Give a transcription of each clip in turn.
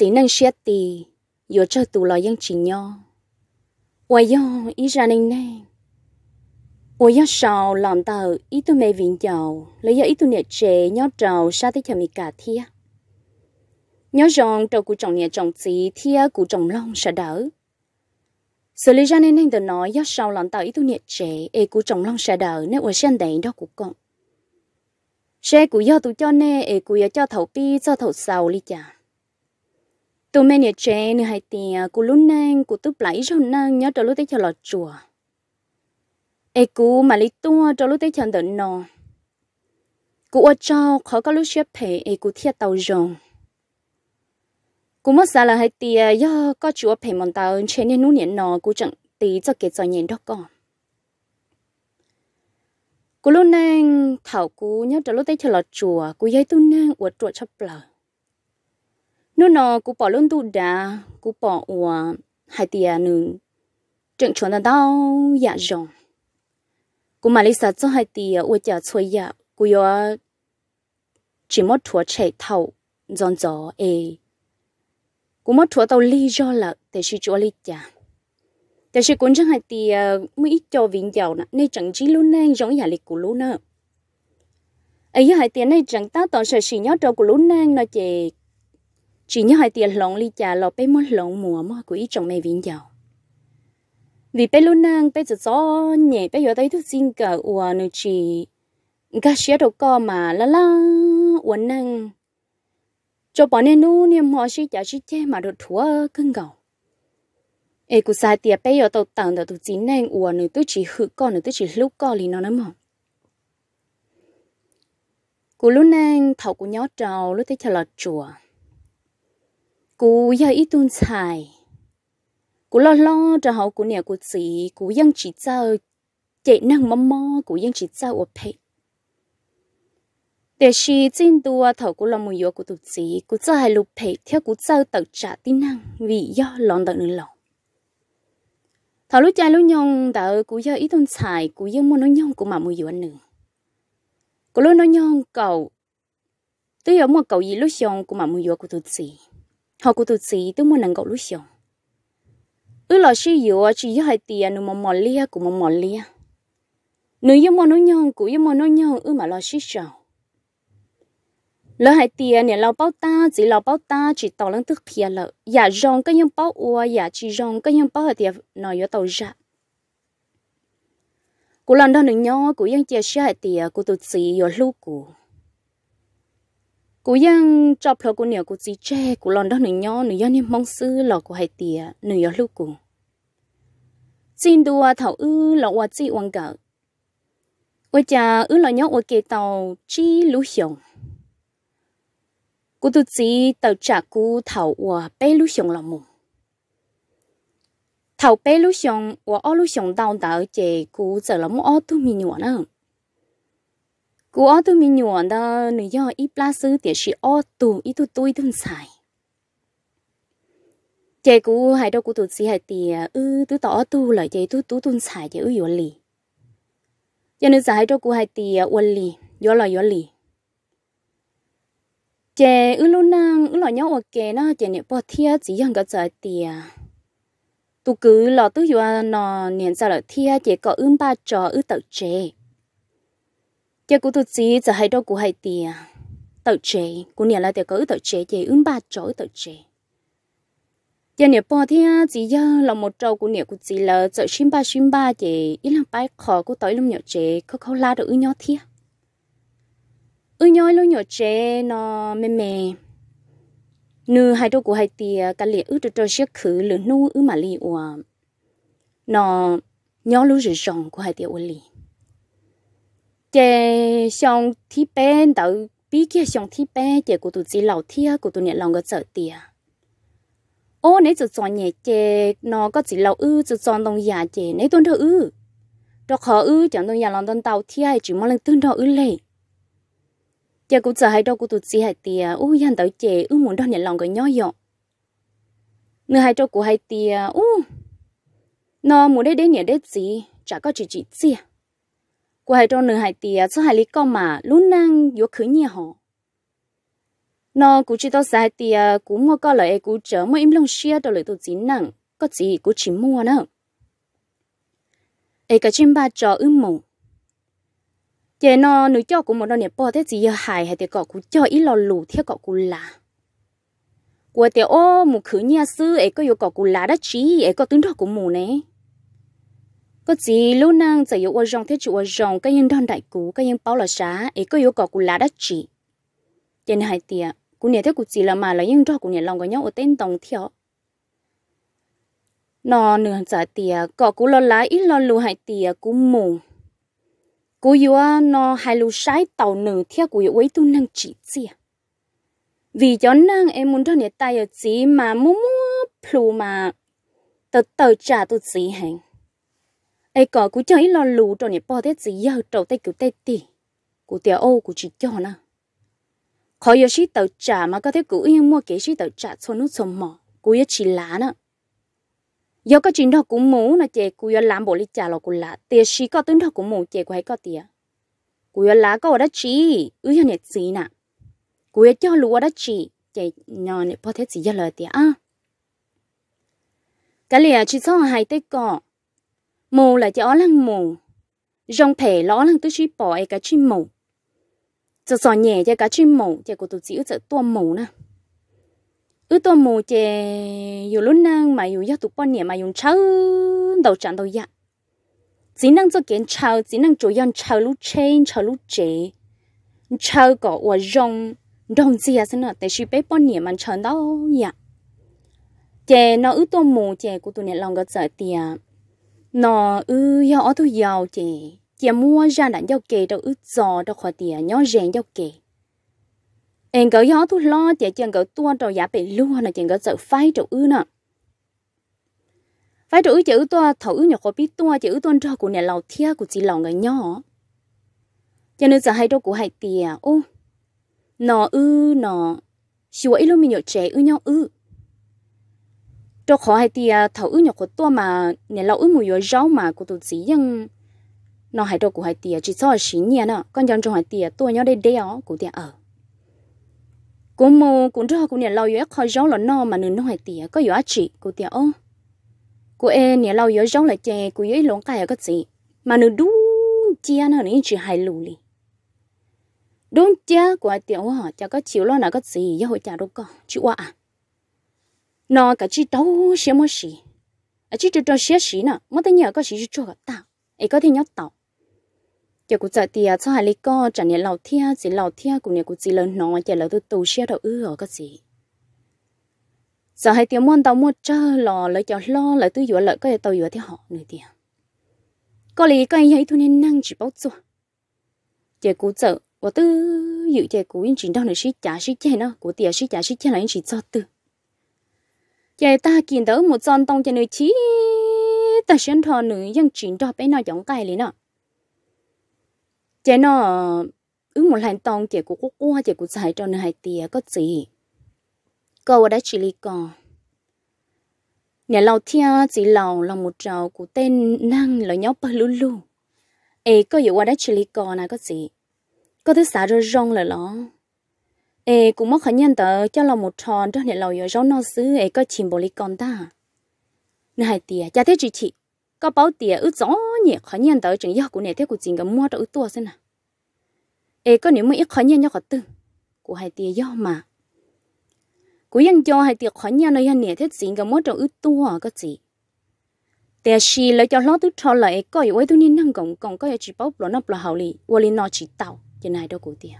chỉ năng xét thì yo cho tù lo yang chỉ nhau ôi yo ý ra nên nè ôi yo sao lòng tờ ý tôi mê vĩnh chào, lấy yo ý tôi nhẹ chế nhau trầu sa tới chả mi cả thia nhớ rằng trầu của chồng nhà chồng chỉ thia của chồng long sẽ đỡ xử lý ra nên anh tôi nói do sau lòng tao ý tôi nhẹ chế e của chồng long sẽ đỡ nếu ở sen đấy đó của con xe của do tụi cho nè e của cho thầu pi cho thầu sầu ly chả tôi mẹ nhà trẻ nữa hay thì à, cô lúc nang cô tức lấy cho nang nhớ cho lúc tới cho lọt chùa ê cô mà lý tua cho lúc tới cho đợt nọ cô ở cho khó có lúc xếp phê ê cô thiệt tàu rồng cô mất xa là hay thì à, do có chùa phê mòn tàu trên nên nút nhện nọ cô chẳng tí cho kể cho nhện đó con cô lúc nang thảo cô nhớ cho lúc tới cho lọt chùa cô dây tu nang uất chuột chắp lời nó nó cú bỏ luôn tu đã cũng bỏ ủa hai tiền nương trận chuẩn là đau dạ rồng cú mà lấy sao cho hai tiền ủa chả xuôi dạ cú yếu chỉ mất thua chạy thâu giòn gió ê cú mất thua tàu lý do là để sự chỗ lý chả để sự cuốn chẳng hai tiền mới ít cho vĩnh giàu nè nên chẳng chỉ luôn nên giống nhà lịch của luôn nè ấy hai tiền này chẳng ta toàn sợ xì nhớ trâu của lún nang nó chè chỉ nhớ hai tiền lòng ly trà lò bé muốn lòng mùa mà của trong chồng mẹ vĩnh giàu vì bé luôn năng bé giờ gió nhẹ bé giờ thấy thuốc xin cả ua nữa chỉ gà xía đầu co mà la la uốn năng cho bọn nên nu niệm họ chỉ trả chỉ che mà được thua cưng gầu ê cụ sai tiệt bây giờ tàu tàu tàu chín nang ua nữa tôi chỉ hự con nữa tôi chỉ lúc con thì nó nó mỏng cụ lúc nang thầu của nhớ trầu lúc thấy chờ lọt chùa cú giờ ít tuân xài cú lo lo cho họ cú nè cú chỉ cú dân chỉ sao chạy năng mò mò cú dân chỉ sao ốp pe để khi chân đua thầu cú làm mù yếu cú tụt chỉ cú cho hai lục pe theo cú sao tự trả tin năng vì do lòng tận nửa lòng thầu lúc chạy lúc nhong tờ cú giờ ít tuân xài cú dân muốn nói nhong cú mà mù yếu nữa cú lo nói nhong cầu tôi ở một cầu gì lúc nhong cú mà mù yếu cú tụt chỉ họ cũng tự chỉ tôi muốn nâng cậu lúc xong ư là sư yếu chỉ yếu hai tiền nụ mò mò lia cũng mò mò lia nụ yếu mò nó nhon cũng yếu mò nó nhon ư mà lo sư sao lỡ hai tiền nè lo bao ta chỉ lo bao ta chỉ tàu lăng tức kia lợ giả rong cái nhung bao uo giả chỉ rong cái nhung bao hai tiền nói yếu tàu ra cú lần đó nữa nhau cú yên chia sẻ hai tiền cú tự chỉ yếu lúc cú cú yang chọc lọ cú nhiều cú gì che cú lon đó nửa nhỏ nửa nhỏ niêm mong sư lọ cú hay tìa nửa nhỏ lưu cú xin đùa thảo ư lọ hoa chị hoàng cỡ ôi cha ư lọ nhỏ ôi kê tàu chi lú hiồng cú tu chỉ tàu trả cú thảo hoa bé lú hiồng lọ mùng thảo bé lú hiồng hoa ô lú hiồng đau đau chè cú giờ lắm ô tu mi nhỏ nữa cú ở tụi mình nhuận đó nữ do ít lá sư tiệt sĩ ở tù ít tụi tôi thân xài chị cú hai đâu cú tụi sĩ hai tiệt ư tụi tỏ tu là chị tụi tụi thân xài chị ư yếu lì cho nên hai đâu cú hai tiệt uẩn lì yếu lại yếu lì chị ư luôn nào ư lại nhau ở kề nó chị niệm bỏ thiệt chỉ rằng cái giải tiệt tụi cứ lo tụi yếu nọ niệm sao là thiệt chị có ưm ba trò ư tự chị giờ cũng tôi chỉ giờ hai đâu cũng hai tiền tàu chế cũng nhà lại để cỡ tàu chế chế ứng ba chỗ tàu chế giờ nhà bỏ thì chỉ giờ là một trâu của nhà của chỉ là chợ xin ba xin ba chế ít là bài khó của tới lúc nhỏ chế có khâu la được ứng nhỏ thia ứng nhỏ lúc nhỏ chế nó mềm mềm nữ hai đôi của hai tia cả liền ước cho cho chiếc khử lửa nu ứ mà li nó nhỏ lú rỉ ròng của hai tia ua li chè xong thì bên tự bí kia xong thì bên chè của tụi chị lầu thia của tụi nhẹ lòng cái sợ tiền ô nấy tụi chọn nhà chè nó có chỉ lầu ư tụi chọn đồng nhà chè nấy tuân thơ ư đó khó ư chẳng đồng nhà lòng tuân tàu thia chỉ mong lần tuân thơ ư lệ chè cũng sợ hay đâu của tụi chị hay tiền ô yên tự chè ư muốn đó nhẹ lòng cái nhỏ nhỏ người hai trâu của hai tiền u nó muốn đây đến nhà đến gì chả có chỉ chỉ tiền của hai trong nữ hai tia cho hai lý con mà lúc năng yếu khứ nhẹ họ nó cũng chỉ tao sai tia cũng mua có lợi cũng chớ mà im lòng xia đồ lợi tụ chín nặng có gì cũng chỉ mua nữa ấy cái chim ba cho ưng mù vậy nó nữ cho cũng một đôi nẹp bò thế gì hài hay thì cọ cũng cho ít lo lù thiết cọ cũng là của tiểu ô một khứ nhà sư ấy có yêu cọ là đã chí ấy có tướng đó cũng mù này bất chỉ lúc năng giờ yêu ở rong thế chủ ở rong cái nhân đòn đại cú cái nhân bao là xá ấy có yêu cỏ cú lá đất chỉ trên hai tiệt cú nhà thế cú chỉ là mà là nhân cho cú nhà lòng có nhau ở tên tổng thiếu nó nửa giả tiệt cỏ cú lo lá ít lo lù hai tiệt cú mù cú yêu nó hai lù sái tàu nửa thiểu cú yêu ấy tu năng chỉ tiệt vì cho năng em muốn cho nhà tay ở chỉ mà mua mua plu mà tớ tớ trả tôi chỉ hành ai có cú chơi lo lù cho này bỏ thế gì giờ trầu tay kiểu tay tì cú tiểu ô cú chỉ cho nè khỏi giờ sĩ tàu trả mà có thể cú yên mua kế sĩ tàu trả cho nó sầm mỏ cú yêu chỉ lá nè giờ có chuyện đó cũng mù nè chị cú yêu làm bộ lý trả lo cú lá tiền sĩ có tướng đó cũng mù chị cú hay có tiền cú yêu lá có ở đó chỉ ư yên nẹt gì nè cú yêu cho lúa đó chỉ chị nhỏ nè bỏ tết gì giờ lời tiền à cái này chỉ xong hai tết cọ mù là cho lăng mù rong thể ló lăng tôi chi bỏ e cái chim mù cho sò nhẹ cho cá chim mù cho cô tôi chỉ cho tua mù na, ư tua mù chè dù lúc năng mà dù do tụi con nhẹ mà dùng chớ đầu chặn đầu dạ chỉ năng cho kiến chào chỉ năng chủ yon chào lúc trên chào lúc chế chào có ở rong rong gì à xin nè tại chỉ bé con nhẹ mà chờ đâu dạ chè nó ư tua mù chè của tôi này lòng có sợ tiệt nó ư yo ở tu giàu chị chị mua ra đàn giàu kề đâu ư giò đâu khỏi tiền nhó rèn giàu kề em cỡ gió thu lo chị chị cỡ tua trầu giả bị lua là chị cỡ sợ phai trầu ư nè phai trầu ư chữ tua thử nhỏ có biết tua chữ tua cho của nhà lầu thia của chị lầu người nhỏ cho nên giờ hai đâu của hai tiền ô nó ư nó xua luôn mình nhỏ trẻ ư nhau ư cho khó hay thì thảo ư nhọc của tôi mà nhà lâu ư mùi gió rau mà của tôi chỉ nhưng nó hay đồ của hai tia chỉ so xí nhẹ nữa con dân trong hai tia tôi nhớ đây đeo của tia ở cũng mù cũng cho cũng nhà lâu yếu khó rau là no mà nương nó hai tia có yếu chỉ của tia ô của em nhà lâu yếu rau là chè của yếu lông cài có gì mà nương đu chia nó nên chỉ hai lù li đúng chia của hai tia họ chả có chịu lo nào có gì yếu hội chả đâu có chịu à nó cả chỉ đâu xem một gì à chỉ cho cho xem gì nè mất tới nhờ có gì cho cả ta ai có thể nhớ tàu giờ cũng giờ thì cho hai lý co chẳng nhẽ lầu thia chỉ lầu thia cũng nhẽ cũng chỉ lớn nó giờ lầu tôi tù xem đầu ư ở cái gì giờ hai tiếng môn tàu mua chơi lò lấy cho lò lấy tôi vừa lợi cái tàu vừa thì họ nữa tiền có lý cái ấy thôi nên năng chỉ bao giờ giờ cũng giờ và tư dự giờ cũng chỉ đâu nữa xí trả xí chơi nó cũng tiền xí trả xí chơi là chỉ cho tư giờ ta kiến tới một son tông cho nơi chí ta sẵn thọ nữ dân chuyển cho bé nó giống cái lên nó chế nó ứ một hành tông chế của quốc qua chế của giải cho nơi hai tìa có gì câu đã chỉ lý còn nhà lâu thia chỉ lâu là một trầu của tên năng là nhóc bơ lú lú ê có dụ qua đã chỉ lý còn là có gì có thứ xả rồi rong là nó ê cũng mất khả nhân tờ cho là một tròn cho nên lầu giờ nó xứ ấy có chìm bồ lì con ta nè hai tìa cha thế chị chị có báo tìa ướt gió nhẹ khả nhân tờ chừng giờ của nè thế của chị cái mua cho ướt tua xem nè ê có nếu mà ít khả nhân cho khả tư của hai tìa do mà của yên cho hai tìa khả nhân nó yên nè thế chỉnh cái mua cho ướt tua có gì gì แต่ชีเลยจะล้อตุ้ทอเลยก็อยู่ไว้ตุ้นี่นั่งกงกงก็อย่าจีบปุ๊บหลอนนับหลอเฮาลีวอลีนอจีเต่าจะนายดอกกูเตีย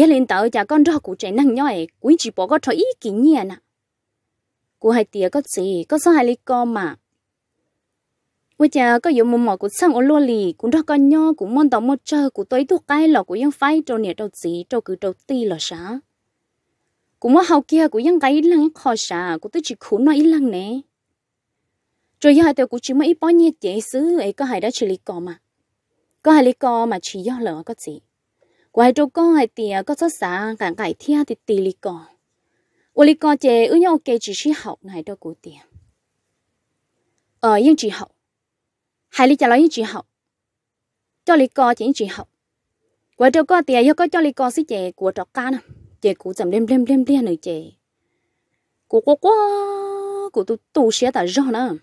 ấy lên tàu chả con rõ cụ chạy năng nhoi quý chỉ bỏ có cho ý kiến nhỉ nè cụ hai tía có gì có sao hai lý con mà bây giờ có dùng một mỏ của sang ô lô lì cũng đó con nho cũng món tàu một chơi của tôi thuộc cái lọ của dân phái trâu nè trâu gì trâu cứ trâu ti lọ sá cũng món hậu kia của dân cái lăng khó sá của tôi chỉ khổ nói lăng nè rồi giờ tôi cũng chỉ mới ít bao nhiêu dễ xứ ấy có hai đã chỉ lý con mà có hai lý con mà chỉ do lỡ có gì quay trâu con hay tiền à, có xuất xã cả cải thiên thì tì lì con ô li con chơi ư nhau kê chỉ sĩ học này đâu của tiền, ờ yên chỉ học hai lì trả lời yên chỉ học cho li con chỉ yên chỉ học quay trâu con tiền yêu có cho li con xí chơi của trọc ca nè chơi của chậm lem lem lem lem nữa chơi, của quá quá của tôi tu sửa tại rõ nữa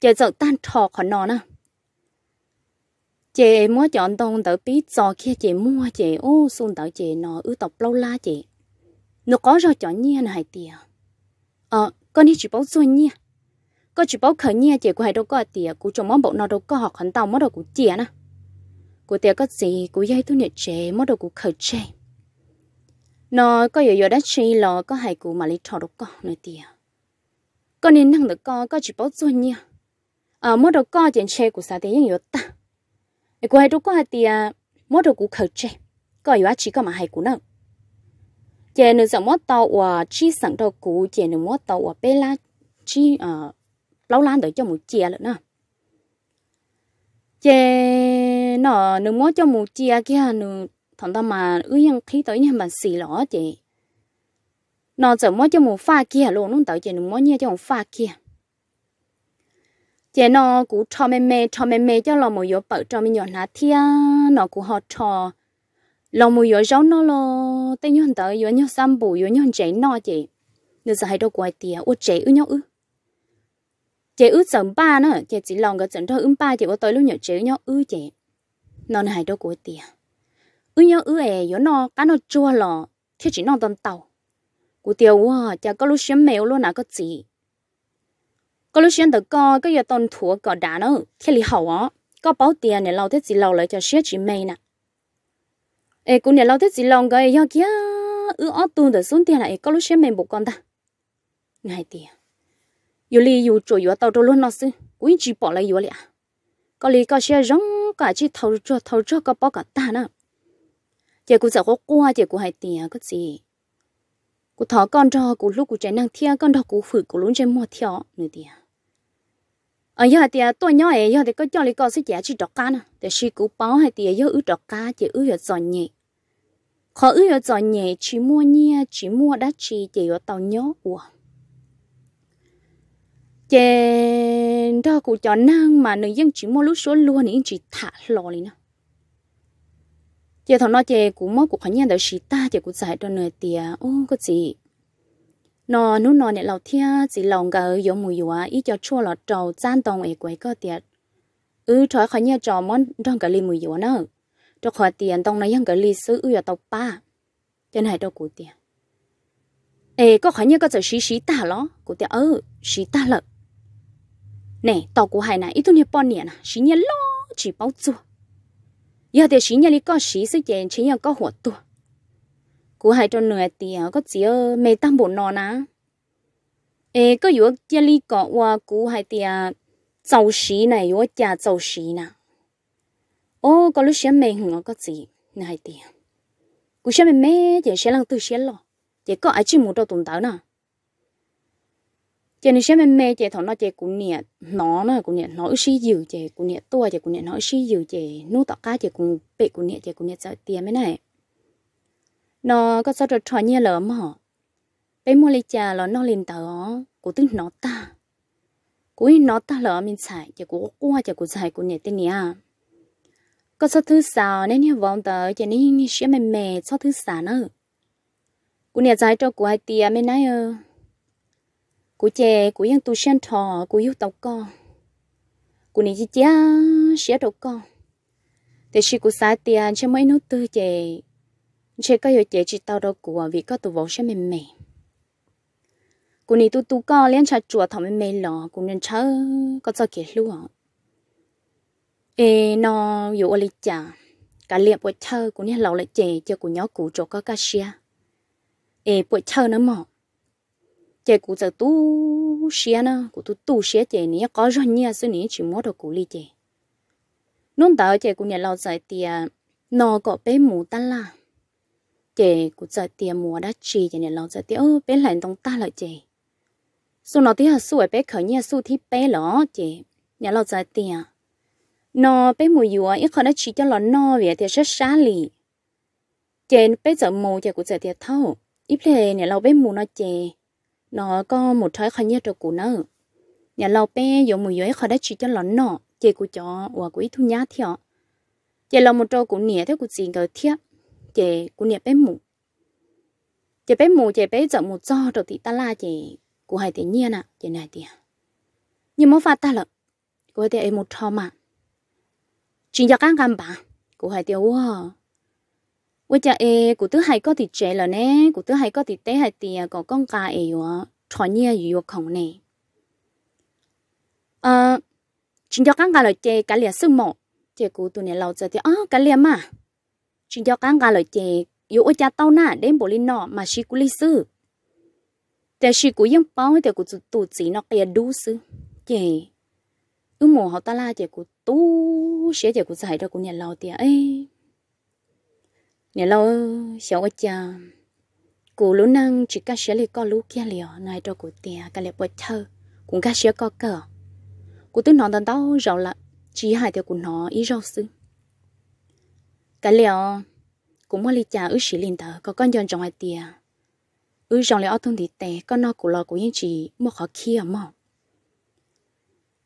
chơi sợ tan trò khỏi nó nữa chị mua chọn tông tới bí giò kia chị mua chị ô xung tới chị nó ư tộc lâu la chị nó có rồi chọn nhiên này tiền ờ con đi chỉ bảo xuân nhiên có chỉ bảo khởi nhiên chị của hai đâu có à tiền của chồng món bộ nó đâu có học hẳn tàu món đồ của chị nè của tiền có gì của dây tôi nè chị món đồ của khởi chị nó có giờ giờ đã chi lò có hai cụ mà lấy trò đâu có này tiền con nên năng được co có chỉ bảo xuân nhiên ờ món đồ co tiền xe của xã tiền những yếu ta ai cô hay đâu có hay tia mót đồ cũ khẩu chê có yếu chỉ có mà hai cũ nữa chè nữa sợ mót tàu và chi sẵn đồ cũ chè nữa mót tàu và Pe la chi ờ lâu lan đợi cho một chè nữa nè chè nó nữa mót cho một chè kia nữa thằng ta mà ư yên khí tới nhà mà xì lỏ chè nó sợ mót cho một pha kia luôn nó tới chè nữa mót như cho một pha kia chế nó cũng cho mẹ mẹ cho mẹ mẹ cho lòng mồi yếu bảo cho mình nhỏ nát thia nó cũng họ cho lòng mồi yếu rau nó lo tay nhon tới yếu nhon sam bù yếu nhon chảy nó chị nên giờ hay đâu quay tiền ô chế ư nhau ư chế ư sớm ba nữa chị chỉ lòng cái sớm thôi ư ba chị có tới lúc nhỏ chế nhau ư chị nó này đâu quay tiền ư nhau ư ẻ yếu nó cá nó chua lò thiết chỉ nó tần tàu cú tiêu quá chả có lúc xem mèo luôn à có gì có lúc xuyên tới có cái giờ tuần thua có đá nó thế lý hậu á có bảo tiền để lâu thế gì lâu lại cho xếp chỉ mày nè ê cũng để lâu thế gì lâu cái giờ kia ư ở tu được xuống tiền này có lúc xuyên mình bộ con ta ngài tiền dù li dù chỗ, yếu tao trâu luôn nó sư cũng chỉ bỏ lại dù lẽ có lý có xe rong cả chỉ thầu cho thầu cho có bỏ cả ta nè chị cũng sợ có qua chị cũng hay tiền có gì cô thọ con cho cô lúc cô chạy năng thia con đó cô phử cô luôn chạy mua theo nữa tiền ở ờ, giờ thì à, tôi nhỏ ấy giờ thì có cho lý con sẽ trả chỉ đọc cá nè để suy cứu báo hay thì giờ ứ đọc cá chỉ ứ giờ giòn nhẹ khó ứ giờ giòn nhẹ chỉ mua nhia chỉ mua đã chỉ chỉ ở tàu nhỏ của, chèn đó cũng cho năng mà nữ dân chỉ mua lúc số luôn thì chỉ thả lò đi nè chè thằng nó chè cũng mua cụ khánh nhân đó chỉ ta chỉ cụ giải cho nơi tiề ô cái gì nó nú nó nè lầu thia chỉ lòng gà ở giống mùi á ít cho chua lọt trầu gian tông ấy quấy cơ tiệt ừ trời khỏi nhà trò món trong cả ly mùi á nữa cho khỏi tiền tông nó ยัง cả ly sứ ư tộc ba chân hay đâu cụ tiền ê có khỏi nhà có trời xí xí ta ló cụ tiền ừ xí ta lợ nè tàu cụ hay này ít tuổi bao nhiêu nè xí nhà lo chỉ bao chua giờ thì xí nhà đi có xí sẽ tiền chỉ nhà có hoạt tuột cú hai cho nửa thì có chỉ mê tăng bộ nó ná ê có yếu chia lý có qua cú hai thì dầu xí này yếu chả dầu xí nè ô có lúc xem mê hùng có chỉ nè hai thì cú xem mê mê chỉ xem lăng tư xem lo chỉ có ai chỉ muốn đâu tồn tại nè chỉ nên xem mê mê chỉ thằng nó chỉ cũng nhiệt nó nó cũng nhiệt nó xí dữ chỉ cũng nhiệt tua chỉ cũng nhiệt nó xí dữ chỉ nuốt tọt cá chỉ cũng bệ cũng nhiệt chỉ cũng nhiệt sợ tiền mấy này nó có sao được trò nhẹ lỡ mà bé mua lấy trà là nó lên tờ của tức nó ta của nó ta lỡ mình xài chỉ của qua chỉ của xài của nhà tên nhỉ à. có sao thứ sao nên nhớ vòng tới, chỉ nên như sẽ mềm mềm sao thứ sao nữa của nhà dài cho của hai tia mới nói ơ của chè của yên tu sen thọ của yêu tàu con của nhẹ chị cha sẽ đầu con thế chỉ của sai tiền cho mấy nốt tư chè chế có hiểu chế chỉ tao đâu của vì có tụ vốn sẽ mềm mềm cô này tu tu có liên cha chùa thằng mềm mềm lò, cô nên chớ có cho kia luôn ê nó dụ ở lịch chả cả liệp bộ chơ cô này lâu lại chè cho cô nhỏ cụ chỗ có cá xia ê bộ chơ nó mỏ chè cụ giờ tu xia nó cụ tu tu xia chè này có rồi nha xưa này chỉ mua được cụ li chè nôn tao chè cô này lâu dài tiệt nó có bé mũ tan là chị cũng giờ tiền mua đã chi cho nên lo giờ tiền bé lại đông ta lại chị số nó thì số ấy bé khởi nhà số thì bé lỏ chị nhà lo giờ tiền nó bé mua dù ấy khó đã chi cho lo nó về thì sẽ xa lì chị bé giờ mua chị cũng giờ tiền thâu ít lệ nhà lo bé mua nó chị nó có một trái khởi nhà cho cụ nữa nhà lo bé dùng mua dù ấy khó đã chi cho lo nó chị cũng cho và cũng thu nhát thiệt chị lo một trâu cũng nhẹ thế cũng gì cái thiệt chị cũng nhà bé mù chị bé mù chị bé dọn một do rồi thì ta la chị của hai tự nhiên à chị này thì à. nhưng mà phát ta là của thì em một thò mà chuyện cho các gam bà của hai tiểu wow với cha e của thứ hai có thì trẻ là nè của thứ hai có thì té hai tiề có con cá e yo thò nhia yo không nè ờ chuyện cho các gan là chị cá liền sức mỏ chị của tụi này lâu giờ thì à cá liền mà chỉ cho cán gà lợi chè yếu ở cha tao nà đến bộ linh nọ mà chỉ cú lý sư để chỉ cú yên bao để cú tụ chỉ nó kia đủ sư chè ư mồ họ ta la chè cú tu sẽ chè cú giải ra cú nhà lao tiệt ấy nhà lao xéo ở cha cú lú năng chỉ cá sẽ lấy con lú kia liều này cho cú tiệt cá liều bớt thơ cũng cá sẽ có cờ cú tư nó tao rồi là chỉ hai theo cú nó ý rau sư cái liệu cũng mới li cha ước sĩ linh thở có con dân trong hai tia ước dòng liệu thông thì tệ con nó của lo của những chị mua khó kia mà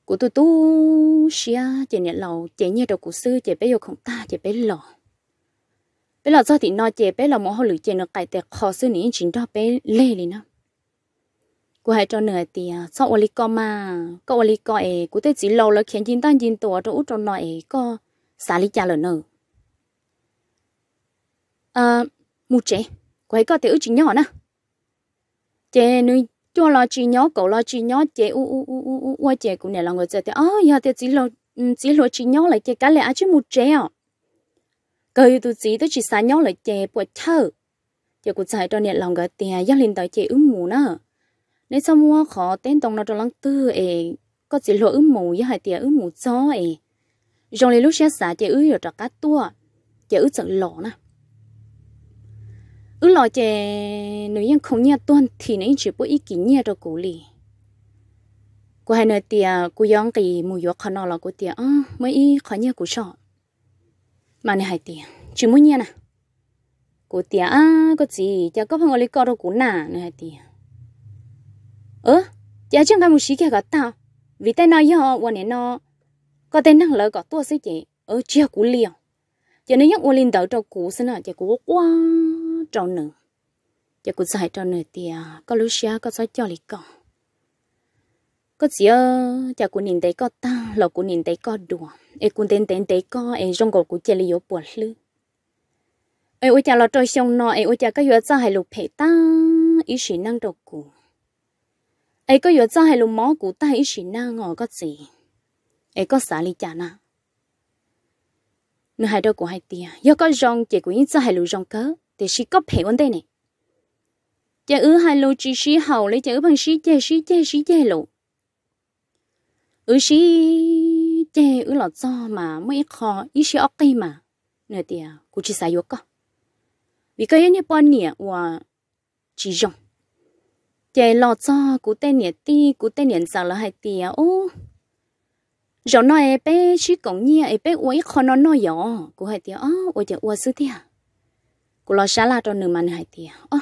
của tu tu xia chị nhận lầu chị nhớ đầu của sư chị bé yêu không ta chị bé lò bé lò do thì nó chị bé lò mỗi hồi lửa chị nó cải tệ khó sư này chính đó bé lê liền nó của hai cho nửa thì sau oli co mà có oli co ấy của tôi chỉ lâu là khiến chính ta nhìn tổ cho út cho nội ấy có xả lý cha lợn nữa à ờ, mu trẻ quấy có thể ước chỉ nhỏ nè chè nuôi cho lo chỉ nhỏ cậu lo chỉ nhỏ chè u u u u u u chè cũng nè là người chơi thì oh ờ, giờ thì chỉ lo ừ, chỉ lo chỉ nhỏ lại chè cá lẽ chứ mù trẻ à cây tu chỉ tới chỉ xa nhỏ lại chè bột thơ chè cũng chạy cho nè lòng người tiền dắt lên tới chè ứng mù nè nếu sao mua khó tên tông nó cho lăng tư ê có chỉ lo ứng mù với hai tiền ứng mù cho ê rồi lúc xe xả chè ứng rồi cho cá tua chè ứng sợ lỏ nè ứ lo chè nếu như không nhẹ tuân thì nấy chỉ bớt ý kiến nhẹ rồi cố lì cô hai nơi tiề cô yong kỳ mù yếu khó nó là cô tiề à mới ý khó nhẹ cô sợ mà này hai tiề chỉ muốn nhẹ nè cô tiề à cô gì chả có phong lý co đâu cũ nà này hai tiề ơ chả chẳng có một sĩ kia cả tao vì tên nó yo quan nên nó có tên năng lỡ có tua xí chị ở chưa cũ liều cho nên nhắc quan lên đầu cho cũ xin là chả cố quăng trâu nữa giờ cũng giải trâu nữa thì có lúc xia có sai cho lì con có gì ơ giờ cũng nhìn thấy có ta lộc cũng nhìn thấy có đùa em cũng tên tên thấy có em trong cổ cũng chơi lì yếu buồn lư em ôi cha lọ trâu xong nọ em ôi cha có vừa ra hai lục hệ ta ý chỉ năng đầu cụ em có vừa ra hai lục mó cụ ta ý chỉ năng ngỏ có gì em có xả lì cha na nửa hai đôi của hai tia giờ có rong chỉ của ít ra hai lù rong cớ thì sĩ có hiểu anh đây này chả ứ hai lô chỉ sĩ hầu lấy chả ứ bằng sĩ chè sĩ chè sĩ chè lộ ứ sĩ chè ứ lọt do mà mới khó ý sĩ ốc cây mà nè tìa cô chỉ xài yếu cơ vì cái này bọn nhẹ ua chỉ rộng chè lọt do cú tên nhẹ tì cú tên nhẹ sao là hai tìa ô rồi nói bé chỉ còn nhẹ bé uế khó nó nói nhỏ cú hai tìa ô ôi chả uế sư tìa cô lo xá la cho nửa mà này thì ơ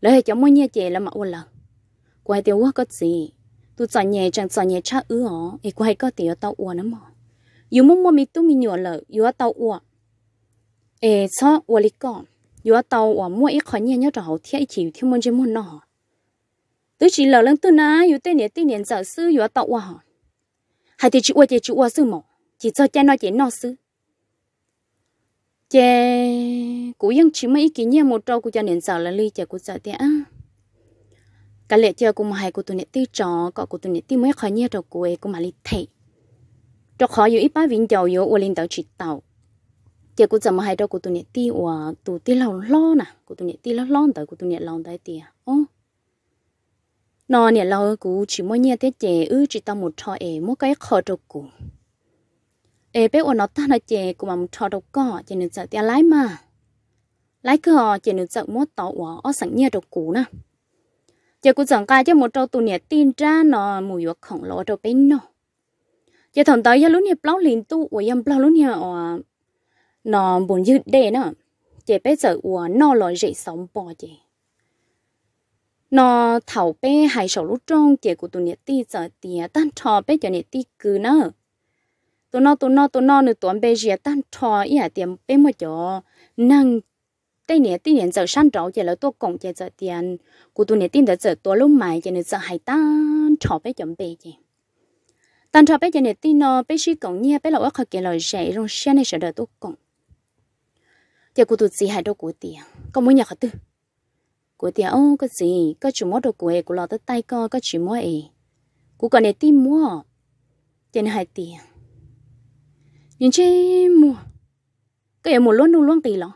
lời cho mỗi nhà chè là mà ôn là cô hay tiêu quá có gì tu sợ nhẹ chẳng sợ nhẹ cha ứ ó ấy cô hay có tiêu tao uo nữa mà dù muốn mua mi tu mi nhựa lợ dù tao uo ấy sao uo lý con dù tao uo mua ít khoản nhẹ nhớ cho hậu thiết chịu thiếu muốn chơi muốn nọ tôi chỉ lỡ lưng tôi na dù tên nhẹ tên nhẹ dở sư dù tao uo hả hay thì chị uo chị chị uo sư mỏ chỉ cho cha nó chị nó sư chè cú dân chỉ mấy kỷ niệm một trâu của cha nền sào là ly chè của sợ tiệt cả lệ chè của mày của tụi nít tiêu trò có của tụi nít tiêu mấy khởi nhia trâu của ấy của mày ly thầy trâu khó yếu ít ba viên giàu yếu uo lên tàu chỉ tàu chè của sợ mày hai trâu của tụi nít tiêu của tụi tiêu lâu lo nè của tụi nít tiêu lâu lo tới của tụi nít lâu tới tiệt ô nó nè lâu của chỉ mỗi nhia thế chè ư chỉ tao một trò ấy mỗi cái khởi trâu của ê bé ôn nó ta nó chè cũng mà một trò đầu cỏ chè nửa sợ tia lái mà lái cỏ chè nửa sợ mốt tỏ ở sẵn nhà đầu cũ nè chè cũng chẳng cai cho một trâu tù nè tin ra nó mùi vật khổng lồ trâu bên nó chè thằng tới giờ lúc này bao liền tu ủa em bao lúc này nó buồn dữ đề nữa chè bé sợ ủa nó lòi rễ sống bò chè nó thảo bé hai sầu lúc trong chè của tụi nè ti sợ tía tan trò bé cho nè ti cứ nữa tụi nó tụi nó tụi nó nữa tụi bây giờ tan trò ý à tiền bấy mà chỗ năng tay nè tay nè giờ săn trâu giờ là tôi cộng giờ giờ tiền của tụi nè tin giờ giờ tôi lúc mày giờ nè giờ hai tan trò bé chuẩn bấy gì tan trò bé giờ nè tin nó bé chỉ cộng nhia bé là ở khởi kiện lời dạy rồi xe này sẽ đợi tôi cộng giờ của tụi gì hai đâu của tiền có mấy nhà khởi tư của tiền ô cái gì cái chủ mua đồ của ấy của lò tới tay co cái chủ mua ấy của còn nè tin mua tiền hai tiền nhìn chê mùa cái ở mùa luôn nu luôn tì lò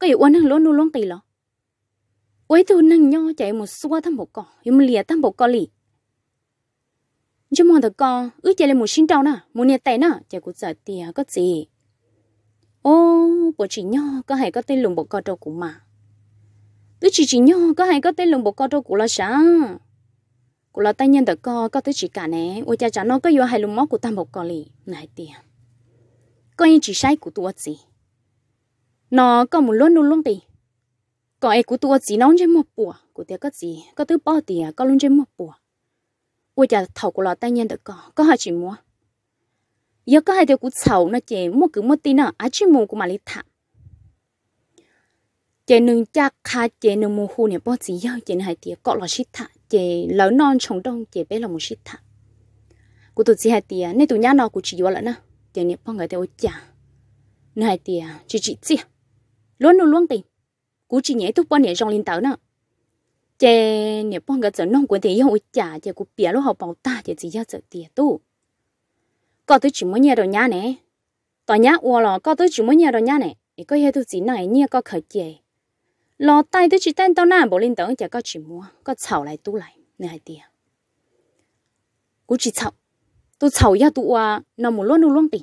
cái ở uốn hàng luôn nu luôn tì lò quấy tu năng nho chạy một xua thăm bộ cỏ hiếm lìa thăm bộ cỏ lì chứ mòn thật cò ước chạy lên một xin trâu nè một nhà tè nè chạy cụ sợ tìa có gì ô bộ chỉ nho có hay có tên lùng bộ cò đâu của mà tứ chỉ chỉ nho có hay có tên lùng bộ cò đâu của là sao của là tay nhân thật cò có tứ chỉ cả nè ôi cha cha nó có yêu hay lùng móc của tam bộ cò lì này tiền coi chỉ sai của tôi gì nó có một luôn luôn đi còn ai của tôi chỉ nóng trên một bùa của tôi có gì có thứ bao tiền có luôn trên một bùa ôi chả thầu của lọ tay nhân được có có hai chỉ mua giờ có hai điều của sầu nó chỉ mua cứ mua tiền nào á chỉ mua của mà lấy thảm chế nương cha khá chế nương mua khu này bao gì giờ chế hai điều có là shit thảm chế lớn non chồng đông chế bé là một shit thảm của tôi chỉ hai điều nên tôi nhát nó của chỉ vô lại nữa tiền niệm phong người theo cha, chả này tiền chỉ chỉ chi luôn luôn luôn tiền cú chỉ nhảy thúc bao nhảy trong linh tử nữa chè niệm phong người ta nông quên tiền yêu cha, chả chè cú bia lúc học bảo ta chè chỉ ra sợ tiền tu có tới chỉ muốn nhảy đồ nhá nè tòa nhá uo lo có tới chỉ muốn nhảy đồ nhá nè để có hiểu tôi chỉ này nhia có khởi chè lò tay tôi chỉ tên tao nãy bộ linh tử chè có chỉ mua có chảo lại tu lại này tiền cú chỉ chảo tu sau ya tu à nó một luôn luôn đi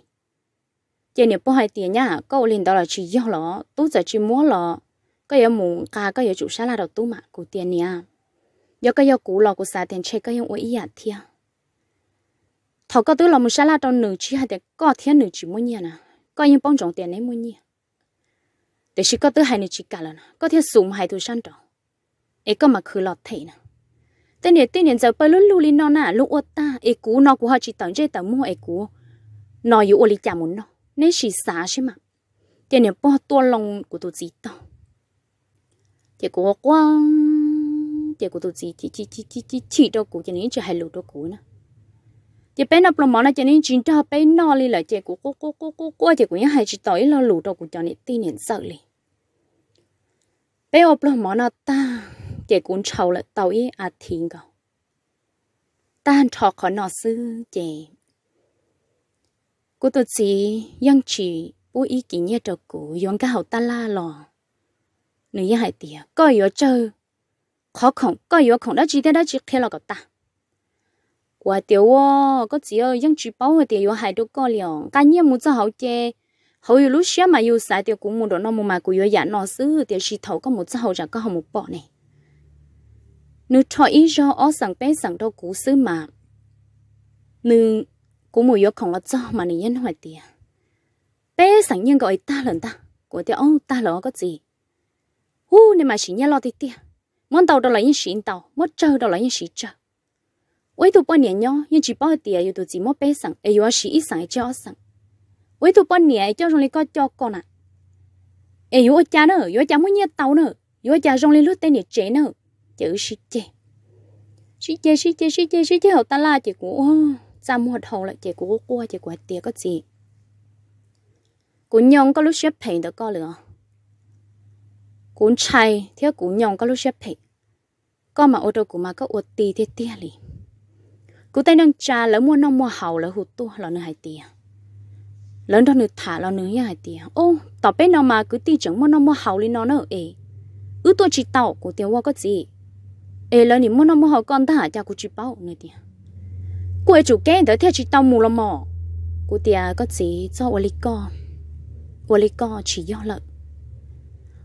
chỉ nếu bỏ hai tiền nhá có liền đó là chỉ yêu lọ tu giờ chỉ mua lọ có yêu muốn cả có yêu chủ sa là đầu tu mà cụ tiền nha à. giờ có yêu cũ lọ cụ sa tiền chơi à, có yêu ôi ya thia thọ có tu là một sa là trong nửa chỉ hai tiền có thiên nửa chỉ mua nhà nè có yêu bông trồng tiền này mua nhà để chỉ có tu hai nửa chỉ cả là có thiên sùng hai tu san trồng ấy có mà khử lọt thế nè tên này tên này giờ bơi lún lù lên nó nà lúc ốt ta ấy cú nó của họ chỉ tận chơi tận mua ấy cú nó yếu ôn lý chả muốn nó nên chỉ xả chứ mà tên này bỏ tua lòng của tôi gì tao chỉ có quăng chỉ có tôi gì chỉ chỉ chỉ chỉ chỉ chỉ đâu cú cho nên chỉ hay lù đâu cú nữa chỉ bé nó plom nó cho nên chỉ cho bé nó đi là chỉ có cô cô cô cô cô chỉ có những hay chỉ tới lo lù đâu cú cho nên tên này sợ liền bé ở plom nó ta chị cũng trâu là tàu ý à thiên cầu tan trò khó nọ sư chị cô tôi chỉ yang chỉ bố ý kỷ nhớ cho cô, yong cái hậu ta la lò nữ y hải tiệt coi yếu chơi khó khổng coi yếu khổng đã chỉ thế đã chỉ thế là cậu ta quá tiểu ô, có chỉ ơi yang chỉ bảo tiểu yếu hải đâu coi liều cái nhớ muốn cho hậu chê hậu yếu lúc xưa mà yếu sai tiểu cũng muốn đó nó mua mà cũng yếu giả nọ sư tiểu chỉ thấu có một cho hậu chẳng có hậu một bỏ này nếu cho ý cho ó sẵn bé sẵn đâu cú xứ mà nữ cú mùi yếu không là cho mà nữ nhân hoài tìa bé sẵn nhân gọi ta lần ta của tìa ông ta lỡ có gì hu nên mà chỉ nhớ lo tìa tìa món tàu đâu là những xịn tàu muốn trâu đâu là những xịn trâu với tụ bao nhiêu nhau nhưng chỉ bao tìa yêu tụ chỉ mốt bé sẵn ai yếu xịn ít sẵn cho sẵn với tụ bao nhiêu cho rồi có cho con à ai yếu cha nữa yếu cha muốn nhớ tàu nữa yếu cha rong lên lướt tên nhỉ chế nữa chữ sĩ chê sĩ chê sĩ chê sĩ chê sĩ chê hậu ta la chị của ra ờ, mua hậu lại chị của qua chị của tiệc có gì cũng nhông có lúc xếp phèn được coi nữa cũng chay theo cũng nhông có lúc xếp phèn có mà ô tô của mà có ô tì thì tia lì cú tay nâng trà lỡ mua nông mua hậu lỡ hụt tu lỡ nửa hai tiệc, lỡ đó nửa thả lỡ nửa hai tiệc. ô tỏ bé nào mà cứ tì chẳng mua nông mua hậu lên nó nữa ấy. ứ tôi chỉ tàu của tiêu qua có gì ê lỡ nị muốn nó muốn họ con ta hả cha cô chỉ bao nữa thì cô ấy chủ cái đó theo chỉ tao mù lắm mỏ cô tia có gì cho ô lý co ô lý co chỉ do lợi,